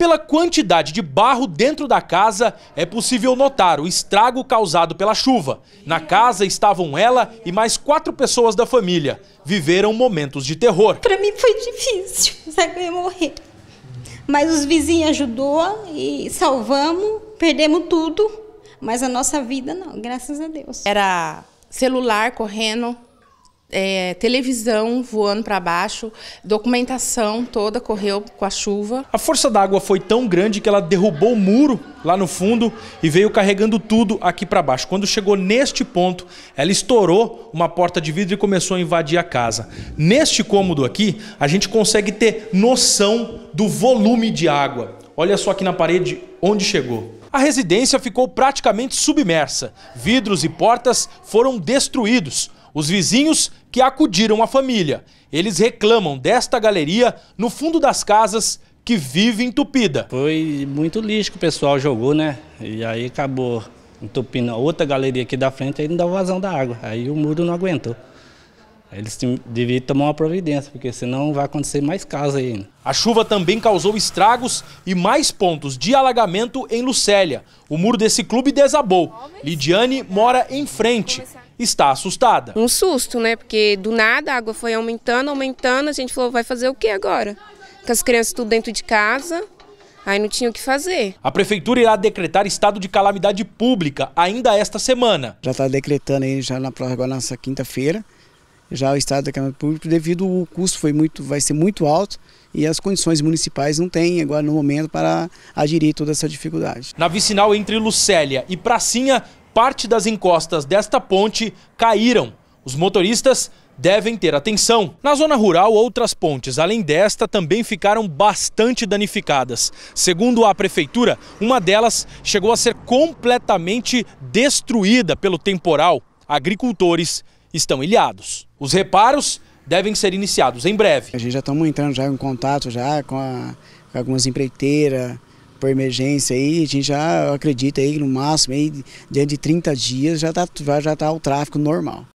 Pela quantidade de barro dentro da casa, é possível notar o estrago causado pela chuva. Na casa estavam ela e mais quatro pessoas da família. Viveram momentos de terror. Para mim foi difícil, sabe? Eu morrer. Mas os vizinhos ajudou e salvamos, perdemos tudo. Mas a nossa vida não, graças a Deus. Era celular correndo, é, televisão voando para baixo, documentação toda correu com a chuva. A força d'água foi tão grande que ela derrubou o muro lá no fundo e veio carregando tudo aqui para baixo. Quando chegou neste ponto, ela estourou uma porta de vidro e começou a invadir a casa. Neste cômodo aqui, a gente consegue ter noção do volume de água. Olha só aqui na parede onde chegou. A residência ficou praticamente submersa. Vidros e portas foram destruídos. Os vizinhos que acudiram à família. Eles reclamam desta galeria no fundo das casas que vive entupida. Foi muito lixo que o pessoal jogou, né? E aí acabou entupindo a outra galeria aqui da frente, aí não dá vazão da água. Aí o muro não aguentou. Eles deviam tomar uma providência, porque senão vai acontecer mais casos ainda. Né? A chuva também causou estragos e mais pontos de alagamento em Lucélia. O muro desse clube desabou. Lidiane mora em frente está assustada. Um susto, né? Porque do nada a água foi aumentando, aumentando, a gente falou, vai fazer o que agora? Com as crianças tudo dentro de casa, Aí não tinha o que fazer. A prefeitura irá decretar estado de calamidade pública ainda esta semana. Já está decretando aí já na próxima quinta-feira já o estado de calamidade pública devido o custo foi muito vai ser muito alto e as condições municipais não têm agora no momento para agerir toda essa dificuldade. Na vicinal entre Lucélia e Pracinha parte das encostas desta ponte caíram. Os motoristas devem ter atenção. Na zona rural, outras pontes, além desta, também ficaram bastante danificadas. Segundo a prefeitura, uma delas chegou a ser completamente destruída pelo temporal. Agricultores estão ilhados. Os reparos devem ser iniciados em breve. A gente já estamos entrando já em contato já com, a, com algumas empreiteiras, por emergência aí, a gente já acredita aí no máximo aí, diante de 30 dias já está já tá o tráfego normal.